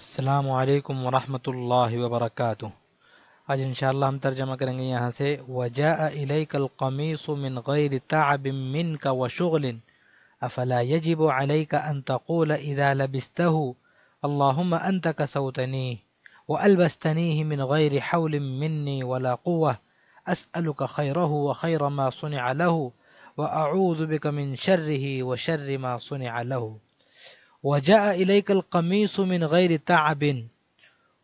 السلام عليكم ورحمة الله وبركاته آج ان شاء الله ہم ترجمہ کریں گے یہاں سے وجاء اليك القميص من غير تعب منك وشغل افلا يجب عليك ان تقول اذا لبسته اللهم انت كسوتني والبستنيه من غير حول مني ولا قوه اسالك خيره وخير ما صنع له واعوذ بك من شره وشر ما صنع له وجا علی کل من غیر تعبن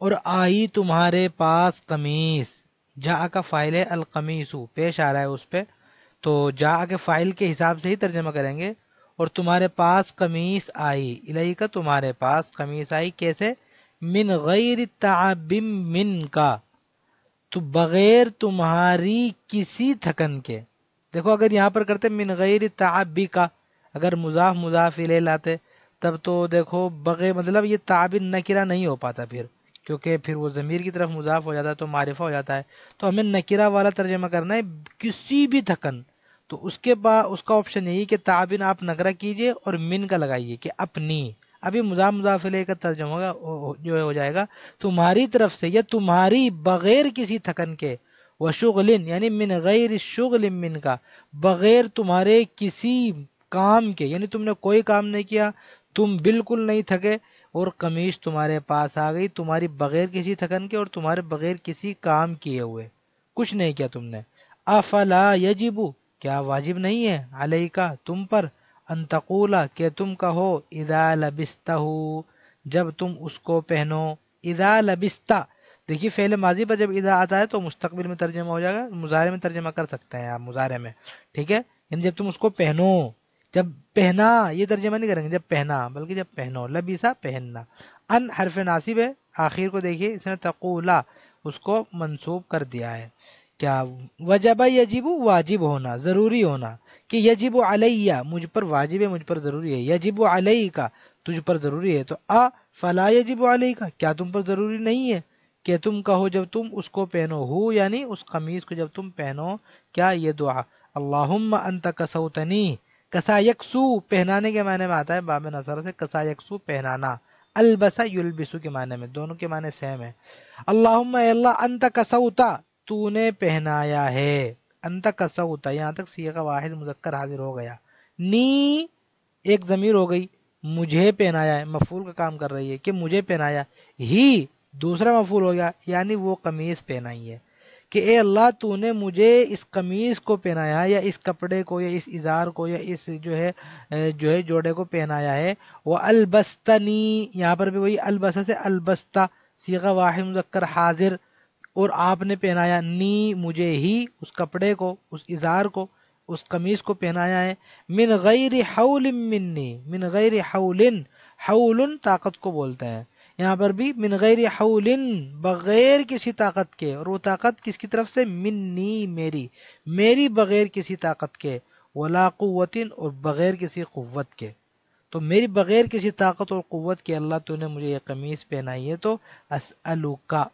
اور آئی تمہارے پاس قمیص جا کا فائل ہے القمیسو پیش آ رہا ہے اس پہ تو جا کے فائل کے حساب سے ہی ترجمہ کریں گے اور تمہارے پاس قمیص آئی الہی کا تمہارے پاس قمیص آئی کیسے من غیر تعب من کا تو بغیر تمہاری کسی تھکن کے دیکھو اگر یہاں پر کرتے من غیر تعبی کا اگر مضاف مضاف لے لاتے تب تو دیکھو بغیر مطلب یہ تعبیر نکرہ نہیں ہو پاتا پھر کیونکہ پھر وہ ضمیر کی طرف مضاف ہو جاتا ہے تو معرفہ ہو جاتا ہے تو ہمیں نکرہ والا ترجمہ کرنا ہے کسی بھی تھکن تو اس کے بعد اس کا آپشن یہی کہ تعبین آپ نکرہ کیجئے اور من کا لگائیے کہ اپنی ابھی مضاف مضاف لے کا ترجمہ جو ہو جائے گا تمہاری طرف سے یا تمہاری بغیر کسی تھکن کے وہ یعنی من غیر شغل من کا بغیر تمہارے کسی کام کے یعنی تم نے کوئی کام نہیں کیا تم بالکل نہیں تھکے اور کمیش تمہارے پاس آ گئی تمہاری بغیر کسی تھکن کے اور تمہارے بغیر کسی کام کیے ہوئے کچھ نہیں کیا تم نے افلا کیا واجب نہیں ہے علیہ کا تم پر انتقولہ کہ تم کہو اذا لبستہ جب تم اس کو پہنو اذا لبستہ دیکھیے فعل ماضی پر جب ادا آتا ہے تو مستقبل میں ترجمہ ہو جائے گا مظاہرے میں ترجمہ کر سکتے ہیں آپ مظاہرے میں ٹھیک ہے یعنی جب تم اس کو پہنو جب پہنا یہ ترجمہ نہیں کریں گے جب پہنا بلکہ جب پہنو لبیسا پہننا ان حرف ناصب ہے آخر کو دیکھیے اس نے تقولہ اس کو منسوب کر دیا ہے کیا وجب یجب واجب ہونا ضروری ہونا کہ یجب علیہ مجھ پر واجب ہے مجھ پر ضروری ہے یجب علیہ کا تجھ پر ضروری ہے تو آ فلا یجب علیہ کا کیا تم پر ضروری نہیں ہے کہ تم کہو جب تم اس کو پہنو ہو یعنی اس قمیض کو جب تم پہنو کیا یہ دعا اللہم انت کسوتنی کسا یکسو پہنانے کے معنی میں آتا ہے باب نصر سے کسا یکسو پہنانا البسا یلبسو کے معنی میں دونوں کے معنی سیم ہے اللہم اے اللہ انت کسوتا تو نے پہنایا ہے انت کسوتا یہاں تک سیغہ واحد مذکر حاضر ہو گیا نی ایک ضمیر ہو گئی مجھے پہنایا ہے مفعول کا کام کر رہی ہے کہ مجھے پہنایا ہی دوسرا مفعول ہو گیا یعنی وہ قمیص پہنائی ہے کہ اے اللہ تو نے مجھے اس قمیض کو پہنایا یا اس کپڑے کو یا اس اظہار کو یا اس جو ہے جو ہے جوڑے کو پہنایا ہے وہ البستنی یہاں پر بھی وہی سے البستہ سیغہ واحد مذکر حاضر اور آپ نے پہنایا نی مجھے ہی اس کپڑے کو اس اظہار کو اس قمیض کو پہنایا ہے من غیر حول منی من غیر حول حول طاقت کو بولتے ہیں یہاں پر بھی من غیر حول بغیر کسی طاقت کے اور وہ طاقت کس کی طرف سے منی میری میری بغیر کسی طاقت کے ولا قوت اور بغیر کسی قوت کے تو میری بغیر کسی طاقت اور قوت کے اللہ تو نے مجھے یہ قمیض پہنائی ہے تو اسلو کا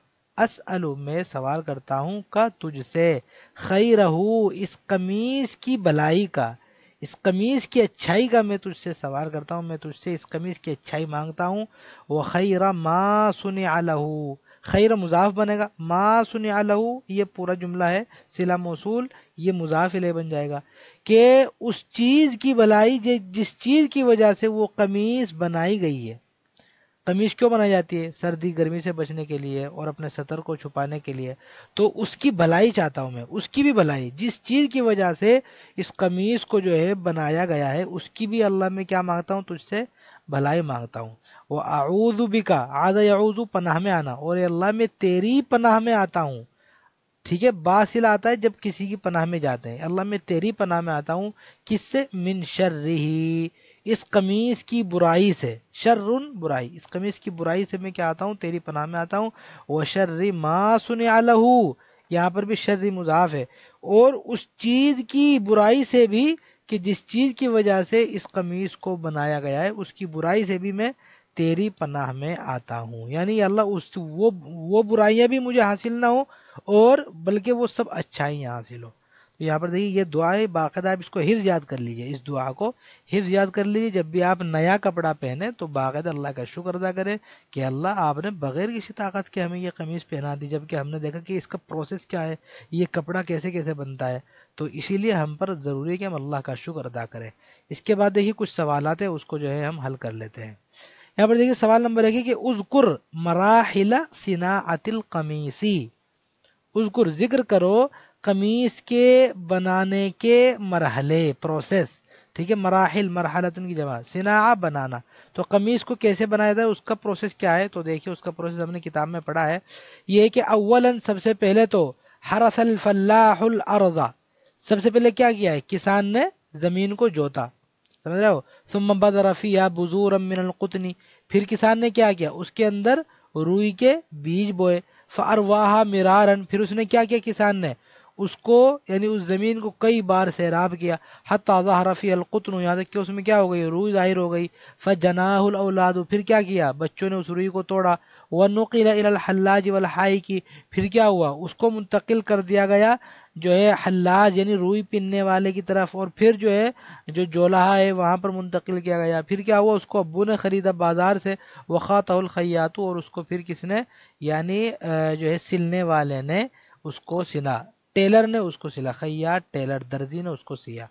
اسلو میں سوال کرتا ہوں کا تجھ سے خی رہو اس قمیض کی بلائی کا اس قمیض کی اچھائی کا میں تجھ سے سوار کرتا ہوں میں تجھ سے اس قمیض کی اچھائی مانگتا ہوں وہ سن معلو خیر مضاف بنے گا ما سن الح یہ پورا جملہ ہے سلا موصول یہ مضاف علیہ بن جائے گا کہ اس چیز کی بلائی جس چیز کی وجہ سے وہ قمیض بنائی گئی ہے قمیض کیوں بنائی جاتی ہے سردی گرمی سے بچنے کے لیے اور اپنے سطر کو چھپانے کے لیے تو اس کی بھلائی چاہتا ہوں میں اس کی بھی بھلائی جس چیز کی وجہ سے اس قمیض کو جو ہے بنایا گیا ہے اس کی بھی اللہ میں کیا مانگتا ہوں تجھ سے بھلائی مانگتا ہوں وہ کاذ پناہ میں آنا اور اللہ میں تیری پناہ میں آتا ہوں ٹھیک ہے باصل آتا ہے جب کسی کی پناہ میں جاتے ہیں اللہ میں تیری پناہ میں آتا ہوں کس سے من رہی اس قمیص کی برائی سے شر برائی اس قمیص کی برائی سے میں کیا آتا ہوں تیری پناہ میں آتا ہوں وہ شر ما سن یہاں پر بھی شر مضاف ہے اور اس چیز کی برائی سے بھی کہ جس چیز کی وجہ سے اس قمیص کو بنایا گیا ہے اس کی برائی سے بھی میں تیری پناہ میں آتا ہوں یعنی اللہ اس وہ برائیاں بھی مجھے حاصل نہ ہوں اور بلکہ وہ سب اچھائیاں حاصل ہوں یہاں پر دیکھیے یہ دعائیں باقاعدہ آپ اس کو حفظ یاد کر لیجئے اس دعا کو حفظ یاد کر لیجئے جب بھی آپ نیا کپڑا پہنے تو باقاعدہ اللہ کا شکر ادا کرے کہ اللہ آپ نے بغیر کسی طاقت کے ہمیں یہ قمیض پہنا دی جبکہ ہم نے دیکھا کہ اس کا پروسیس کیا ہے یہ کپڑا کیسے کیسے بنتا ہے تو اسی لیے ہم پر ضروری ہے کہ ہم اللہ کا شکر ادا کریں اس کے بعد دیکھیے کچھ سوالات ہیں اس کو جو ہے ہم حل کر لیتے ہیں یہاں پر دیکھیے سوال نمبر ایک ہے کہ ازکر مراحلہ قمیسی ازکر ذکر کرو قمیص کے بنانے کے مرحلے پروسیس ٹھیک ہے مراحل مرحلت ان کی جمع سنا بنانا تو قمیص کو کیسے بنایا جائے اس کا پروسیس کیا ہے تو دیکھیے اس کا پروسیس ہم نے کتاب میں پڑھا ہے یہ کہ اول سب سے پہلے تو حر اصل فلاح سب سے پہلے کیا کیا ہے کسان نے زمین کو جوتا سمجھ رہے ہو سمفیٰ بزور امن القتنی پھر کسان نے کیا کیا اس کے اندر روئی کے بیج بوئے فارواہا مرارن پھر اس نے کیا کیا کسان نے اس کو یعنی اس زمین کو کئی بار سیراب کیا حت تازہ حرفی القتن یاد کہ اس میں کیا ہو گئی روئی ظاہر ہو گئی فنا الاولاد پھر کیا کیا بچوں نے اس روئی کو توڑا ونقل الی الحلاج والحائی کی پھر کیا ہوا اس کو منتقل کر دیا گیا جو ہے حلاج یعنی روئی پننے والے کی طرف اور پھر جو ہے جو جولہا ہے وہاں پر منتقل کیا گیا پھر کیا ہوا اس کو ابو نے خریدا بازار سے وقات الخیاتو اور اس کو پھر کس نے یعنی جو ہے سلنے والے نے اس کو سنا ٹیلر نے اس کو سلا خیاط ٹیلر درزی نے اس کو سیا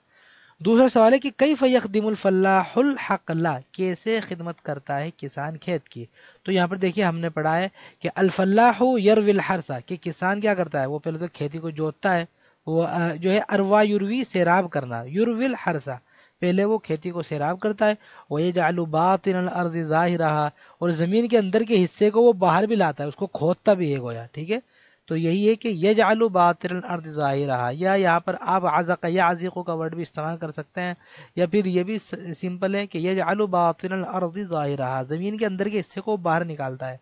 دوسرا سوال ہے کہ کئی فیق دم الفلاح الحق اللہ کیسے خدمت کرتا ہے کسان کھیت کی تو یہاں پر دیکھیے ہم نے پڑھا ہے کہ الفلاح یرو الحرسا کہ کسان کیا کرتا ہے وہ پہلے تو کھیتی کو جوتتا ہے وہ جو ہے اروا یوروی سیراب کرنا یور الحرسا ہرسا پہلے وہ کھیتی کو سیراب کرتا ہے وہ یہ جو الباطن ظاہر رہا اور زمین کے اندر کے حصے کو وہ باہر بھی لاتا ہے اس کو کھودتا بھی ہے گویا ٹھیک ہے تو یہی ہے کہ یج آلو باطر الرض ظاہر رہا یا یہاں پر آپ عزق یا عزیقوں کا ورڈ بھی استعمال کر سکتے ہیں یا پھر یہ بھی سمپل ہے کہ یج آلو باطر الارض ظاہر رہا زمین کے اندر کے حصے کو باہر نکالتا ہے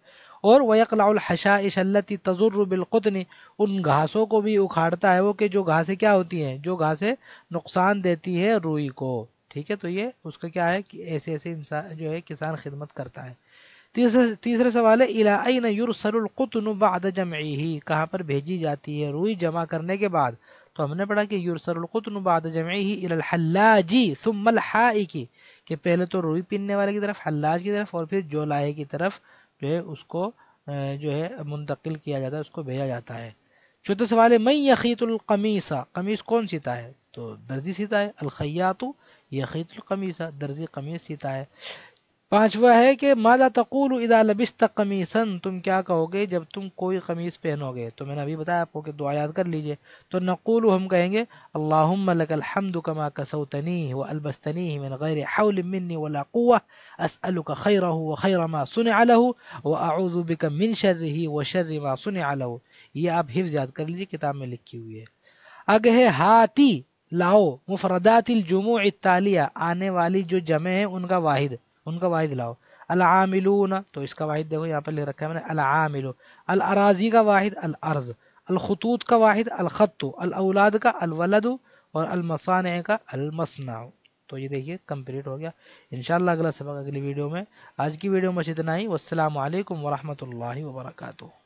اور وہ الحشا اشلتی تجر بالقطن ان گھاسوں کو بھی اکھاڑتا ہے وہ کہ جو گھاسیں کیا ہوتی ہیں جو گھاسیں نقصان دیتی ہے روئی کو ٹھیک ہے تو یہ اس کا کیا ہے کہ ایسے ایسے انسان جو ہے کسان خدمت کرتا ہے تیسرا سوال ہے العین یرسل القطن بعد جمعی ہی کہاں پر بھیجی جاتی ہے روئی جمع کرنے کے بعد تو ہم نے پڑھا کہ یرسل القطن بعد جمعی الی الحلاجی ثم الحائکی کی کہ پہلے تو روئی پیننے والے کی طرف حلاج کی طرف اور پھر جو لائے کی طرف جو ہے اس کو جو ہے منتقل کیا جاتا ہے اس کو بھیجا جاتا ہے چوتھا سوال ہے میں یہ قیت قمیص کون سیتا ہے تو درزی سیتا ہے الخیاتو یہ قیت درزی قمیص سیتا ہے پانچواں ہے کہ مادہ تقول اذا لبست قمیصن تم کیا کہو گے جب تم کوئی قمیص پہنو گے تو میں نے ابھی بتایا آپ کو کہ دعا یاد کر لیجئے تو نقول ہم کہیں گے اللہ الحمد کما کسوتنی و البستنی قوة الک خیرہ و خیرما و اعوذ بک من شرہ و ما سنع له یہ آپ حفظ یاد کر لیجئے کتاب میں لکھی ہوئی ہے اگہ ہاتی لاؤ مفردات الجموع التالیہ آنے والی جو جمع ہیں ان کا واحد ان کا واحد لاؤ العاملون تو اس کا واحد دیکھو یہاں پر لکھ رکھا ہے میں نے العامل الاراضی کا واحد الارض الخطوط کا واحد الخط الاولاد کا الولد اور المصانع کا المصنع تو یہ دیکھیے کمپلیٹ ہو گیا انشاءاللہ اگلا سبق اگلی ویڈیو میں آج کی ویڈیو میں سے اتنا ہی والسلام علیکم ورحمۃ اللہ وبرکاتہ